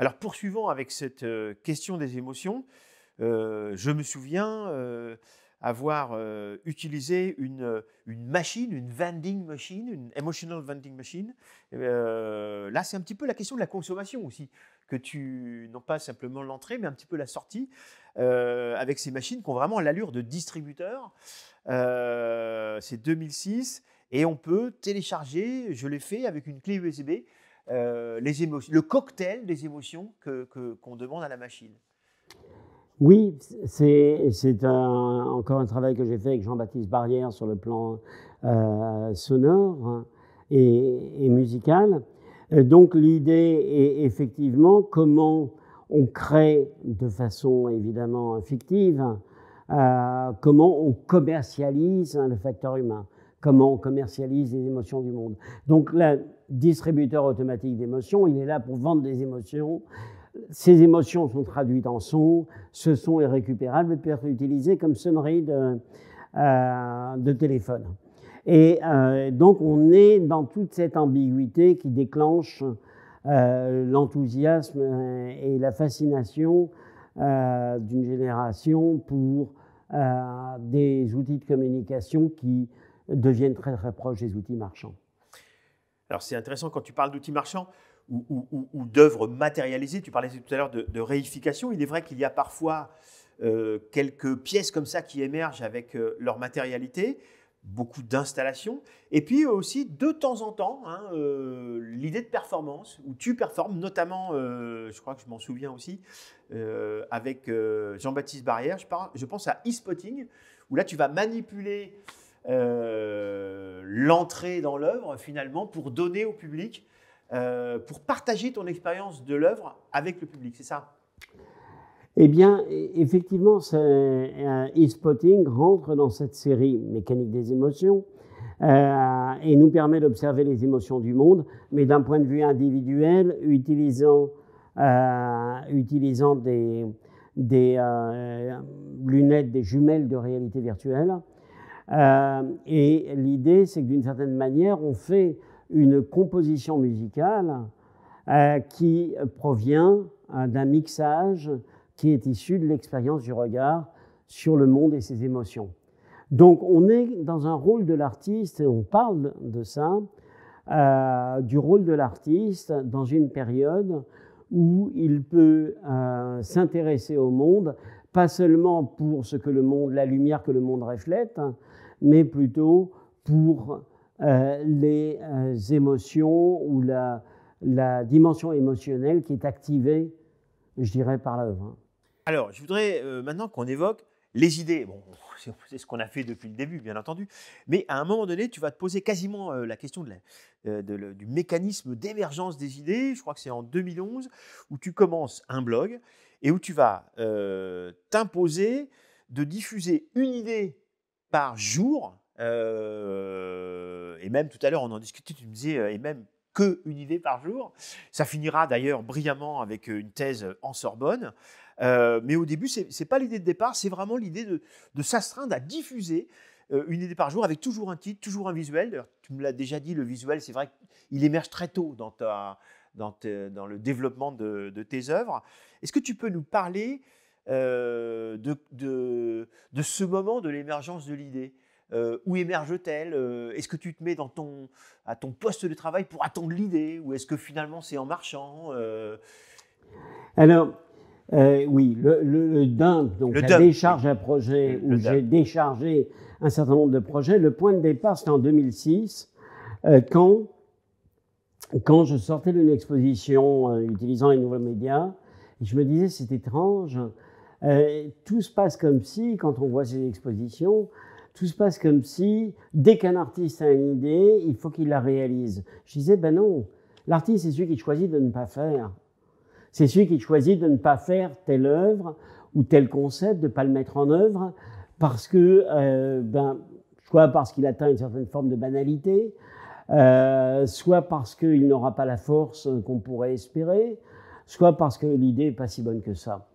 Alors poursuivant avec cette euh, question des émotions, euh, je me souviens euh, avoir utilisé une, machine, une vending machine, une emotional vending machine. là, c'est un petit peu la question de la consommation aussi, que tu, n'as pas simplement l'entrée, mais un petit peu la sortie, avec ces machines qui ont vraiment l'allure de distributeur. c'est 2006, et on peut télécharger, je l'ai fait avec une clé USB, euh, le cocktail des émotions qu'on que, demande à la machine. Oui, c'est encore un travail que j'ai fait avec Jean-Baptiste Barrière sur le plan euh, sonore hein, et, musical. Euh, donc l'idée est effectivement comment on crée de façon évidemment fictive, comment on commercialise hein, le facteur humain comment on commercialise les émotions du monde. Donc le distributeur automatique d'émotions, il est là pour vendre des émotions. Ces émotions sont traduites en son, ce son est récupérable et peut être utilisé comme sonnerie de, euh, téléphone. Et euh, donc on est dans toute cette ambiguïté qui déclenche euh, l'enthousiasme et la fascination d'une génération pour des outils de communication qui deviennent très très proches des outils marchands. Alors c'est intéressant quand tu parles d'outils marchands ou, d'œuvres matérialisées, tu parlais tout à l'heure de, réification, il est vrai qu'il y a parfois euh, quelques pièces comme ça qui émergent avec euh, leur matérialité, beaucoup d'installations, et puis aussi de temps en temps hein, euh, l'idée de performance, où tu performes notamment, je crois que je m'en souviens aussi, avec Jean-Baptiste Barrière, je, parle, je pense à e-spotting, où là tu vas manipuler euh, l'entrée dans l'œuvre finalement pour donner au public, euh, pour partager ton expérience de l'œuvre avec le public, c'est ça Eh bien, e, effectivement, e-spotting rentre dans cette série mécanique des émotions. Euh, et nous permet d'observer les émotions du monde, mais d'un point de vue individuel, utilisant, utilisant des lunettes, des jumelles de réalité virtuelle, euh, et l'idée, c'est que d'une certaine manière, on fait une composition musicale euh, qui provient euh, d'un mixage qui est issu de l'expérience du regard sur le monde et ses émotions. Donc on est dans un rôle de l'artiste, et on parle de ça, du rôle de l'artiste dans une période où il peut s'intéresser au monde pas seulement pour ce que le monde, la lumière que le monde reflète, hein, mais plutôt pour euh, les euh, émotions ou la, dimension émotionnelle qui est activée, je dirais, par l'œuvre. Hein. Alors, je voudrais euh, maintenant qu'on évoque les idées. Bon, c'est ce qu'on a fait depuis le début, bien entendu. Mais à un moment donné, tu vas te poser quasiment la question de du mécanisme d'émergence des idées. Je crois que c'est en 2011 où tu commences un blog et où tu vas euh, t'imposer de diffuser une idée par jour. Euh, et même tout à l'heure, on en discutait, tu me disais, euh, et même que une idée par jour. Ça finira d'ailleurs brillamment avec une thèse en Sorbonne. mais au début, ce n'est pas l'idée de départ, c'est vraiment l'idée de, s'astreindre à diffuser une idée par jour avec toujours un titre, toujours un visuel. tu me l'as déjà dit, le visuel, c'est vrai qu'il émerge très tôt dans, ta, dans, le développement de, de tes œuvres. Est-ce que tu peux nous parler de, de, de, ce moment de l'émergence de l'idée où émerge-t-elle Est-ce que tu te mets dans ton, à ton poste de travail pour attendre l'idée Ou est-ce que finalement c'est en marchant Alors, oui, le, le, donc la décharge à projet, où j'ai déchargé un certain nombre de projets, le point de départ c'était en 2006, quand, quand je sortais d'une exposition utilisant les nouveaux médias, je me disais, c'est étrange. Euh, tout se passe comme si, quand on voit ces expositions, tout se passe comme si, dès qu'un artiste a une idée, il faut qu'il la réalise. Je disais, ben non, l'artiste, c'est celui qui choisit de ne pas faire. C'est celui qui choisit de ne pas faire telle œuvre ou tel concept, de ne pas le mettre en œuvre, parce que, euh, ben, soit parce qu'il atteint une certaine forme de banalité, euh, soit parce qu'il n'aura pas la force qu'on pourrait espérer, soit parce que l'idée n'est pas si bonne que ça.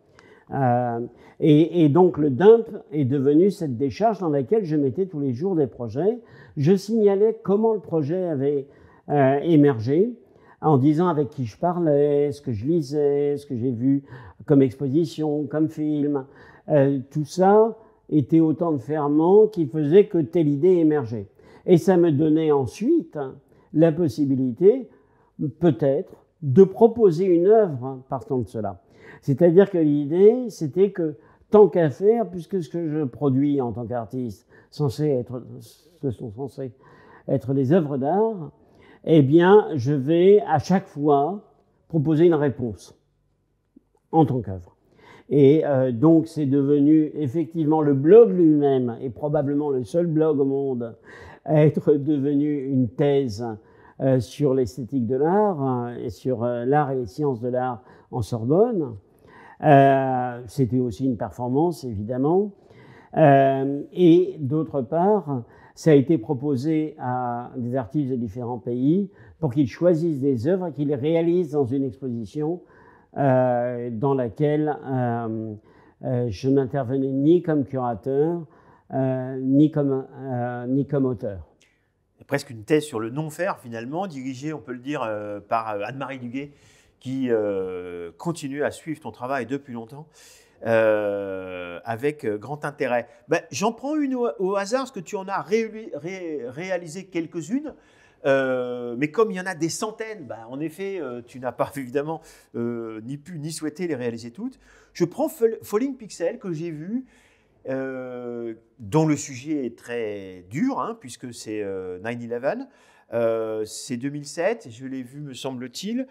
Euh, et, donc le dump est devenu cette décharge dans laquelle je mettais tous les jours des projets. Je signalais comment le projet avait euh, émergé en disant avec qui je parlais, ce que je lisais, ce que j'ai vu comme exposition, comme film. Euh, tout ça était autant de ferments qui faisaient que telle idée émergeait. Et ça me donnait ensuite la possibilité, peut-être, de proposer une œuvre partant de cela. C'est-à-dire que l'idée, c'était que tant qu'à faire, puisque ce que je produis en tant qu'artiste, censé être, ce sont censés être des œuvres d'art, eh bien, je vais à chaque fois proposer une réponse en tant qu'œuvre. Et euh, donc, c'est devenu effectivement le blog lui-même, et probablement le seul blog au monde, à être devenu une thèse euh, sur l'esthétique de l'art hein, et sur euh, l'art et les sciences de l'art en Sorbonne. Euh, c'était aussi une performance, évidemment. et d'autre part, ça a été proposé à des artistes de différents pays pour qu'ils choisissent des œuvres et qu'ils réalisent dans une exposition dans laquelle je n'intervenais ni comme curateur, ni, comme, ni comme auteur presque une thèse sur le non-faire finalement, dirigée, on peut le dire, euh, par euh, Anne-Marie Duguet, qui euh, continue à suivre ton travail depuis longtemps. avec grand intérêt. Ben, j'en prends une au, hasard, parce que tu en as réalisé quelques-unes. mais comme il y en a des centaines, ben, en effet, tu n'as pas évidemment ni pu ni souhaité les réaliser toutes. Je prends Falling Pixel que j'ai vu euh, dont le sujet est très dur, hein, puisque c'est 9-11. Euh, euh, c'est 2007, je l'ai vu, me semble-t-il,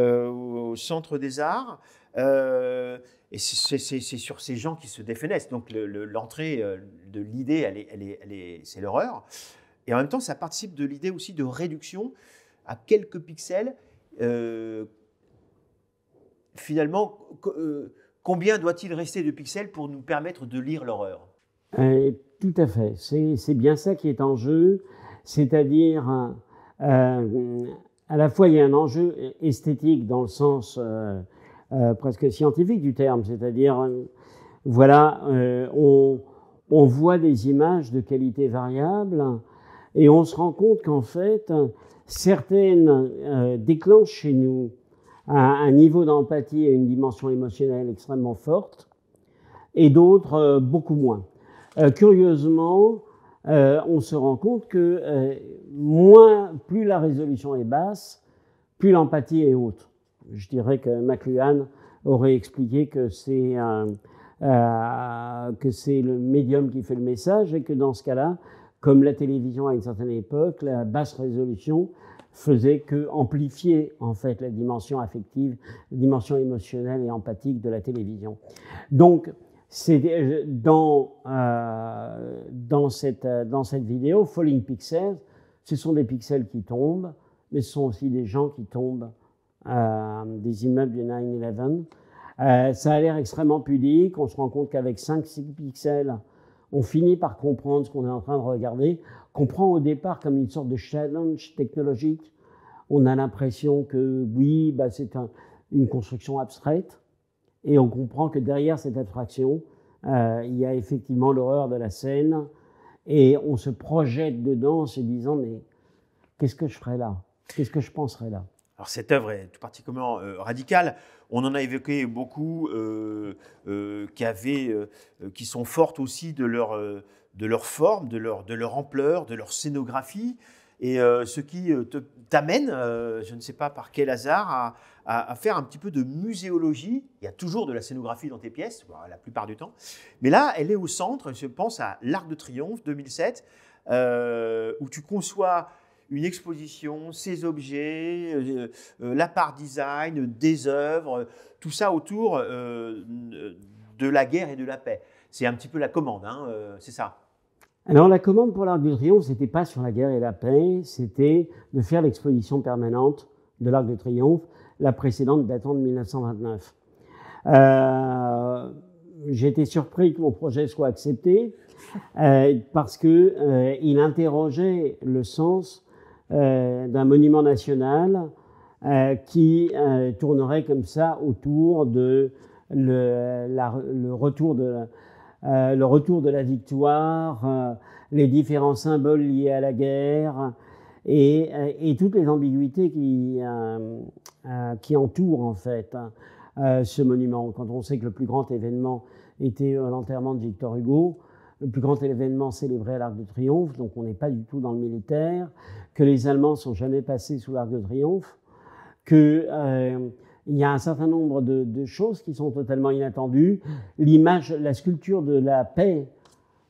au Centre des Arts. et c'est sur ces gens qui se défenaissent. Donc l'entrée le, de l'idée, c'est l'horreur. Et en même temps, ça participe de l'idée aussi de réduction à quelques pixels. finalement, Combien doit-il rester de pixels pour nous permettre de lire l'horreur euh, Tout à fait. C'est bien ça qui est en jeu. C'est-à-dire, euh, euh, à la fois, il y a un enjeu esthétique dans le sens presque scientifique du terme. C'est-à-dire, voilà, on, on, voit des images de qualité variable et on se rend compte qu'en fait, certaines déclenchent chez nous un, un niveau d'empathie et une dimension émotionnelle extrêmement forte, et d'autres euh, beaucoup moins. Euh, curieusement, euh, on se rend compte que moins, plus la résolution est basse, plus l'empathie est haute. Je dirais que McLuhan aurait expliqué que c'est que c'est le médium qui fait le message et que dans ce cas-là, comme la télévision à une certaine époque, la basse résolution faisait que amplifier en fait la dimension affective, la dimension émotionnelle et empathique de la télévision. Donc c'est euh, dans, euh, dans, cette, euh, dans cette vidéo, Falling Pixels, ce sont des pixels qui tombent, mais ce sont aussi des gens qui tombent des immeubles du 9-11. ça a l'air extrêmement pudique, on se rend compte qu'avec 5-6 pixels, on finit par comprendre ce qu'on est en train de regarder, qu'on prend au départ comme une sorte de challenge technologique. On a l'impression que oui, bah, c'est une construction abstraite, et on comprend que derrière cette abstraction, euh, il y a effectivement l'horreur de la scène, et on se projette dedans en se disant mais qu'est-ce que je ferais là Qu'est-ce que je penserais là alors cette œuvre est tout particulièrement euh, radicale. On en a évoqué beaucoup euh, euh, qui, avaient, qui sont fortes aussi de leur, de leur forme, de leur, de leur ampleur, de leur scénographie. Et ce qui t'amène, je ne sais pas par quel hasard, à, à, faire un petit peu de muséologie. Il y a toujours de la scénographie dans tes pièces, la plupart du temps. Mais là, elle est au centre. Je pense à l'Arc de Triomphe 2007, où tu conçois une exposition, ses objets, euh, euh, la part design, des œuvres, tout ça autour euh, de la guerre et de la paix. C'est un petit peu la commande, hein, c'est ça. Alors la commande pour l'Arc de Triomphe, c'était pas sur la guerre et la paix, c'était de faire l'exposition permanente de l'Arc de Triomphe, la précédente datant de 1929. Euh, J'ai été surpris que mon projet soit accepté parce que il interrogeait le sens euh, d'un monument national euh, qui euh, tournerait comme ça autour de le, retour de la, victoire, les différents symboles liés à la guerre et, toutes les ambiguïtés qui, qui entourent en fait hein, ce monument. Quand on sait que le plus grand événement était l'enterrement de Victor Hugo, le plus grand événement célébré à l'Arc de Triomphe, donc on n'est pas du tout dans le militaire, que les Allemands sont jamais passés sous l'Arc de Triomphe, que euh, il y a un certain nombre de, choses qui sont totalement inattendues. L'image, la sculpture de la paix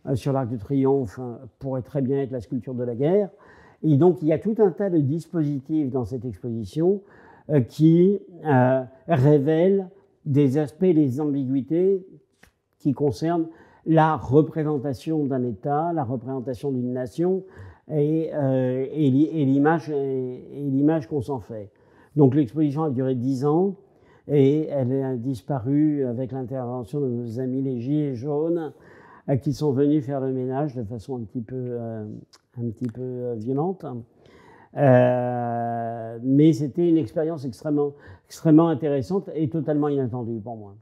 euh, sur l'Arc de Triomphe euh, pourrait très bien être la sculpture de la guerre. Et donc il y a tout un tas de dispositifs dans cette exposition qui révèlent des aspects, des ambiguïtés qui concernent la représentation d'un État, la représentation d'une nation euh, et, l'image qu'on s'en fait. Donc l'exposition a duré dix ans et elle a disparu avec l'intervention de nos amis les Gilets jaunes euh, qui sont venus faire le ménage de façon un petit peu, euh, violente. mais c'était une expérience extrêmement intéressante et totalement inattendue pour moi.